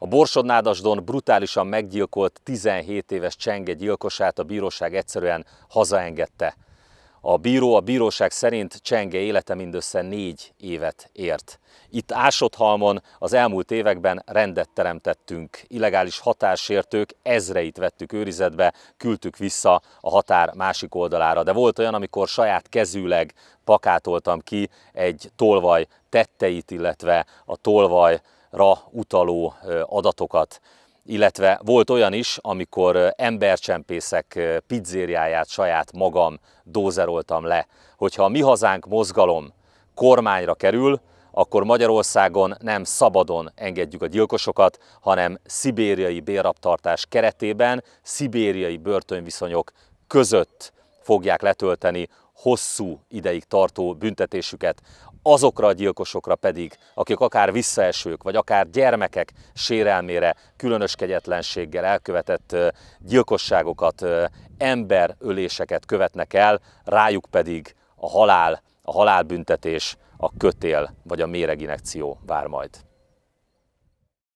A Borsodnádasdon brutálisan meggyilkolt 17 éves Csenge gyilkosát a bíróság egyszerűen hazaengedte. A bíró a bíróság szerint Csenge élete mindössze négy évet ért. Itt Ásotthalmon az elmúlt években rendet teremtettünk. Illegális határsértők ezreit vettük őrizetbe, küldtük vissza a határ másik oldalára. De volt olyan, amikor saját kezűleg pakátoltam ki egy tolvaj tetteit, illetve a tolvaj ra utaló adatokat illetve volt olyan is, amikor embercsempészek pizzériáját saját magam dózeroltam le. Hogyha a Mi Hazánk mozgalom kormányra kerül, akkor Magyarországon nem szabadon engedjük a gyilkosokat, hanem szibériai bérraptartás keretében, szibériai börtönviszonyok között fogják letölteni hosszú ideig tartó büntetésüket, azokra a gyilkosokra pedig, akik akár visszaesők, vagy akár gyermekek sérelmére különös kegyetlenséggel elkövetett gyilkosságokat, emberöléseket követnek el, rájuk pedig a halál, a halálbüntetés, a kötél vagy a méreginekció vár majd.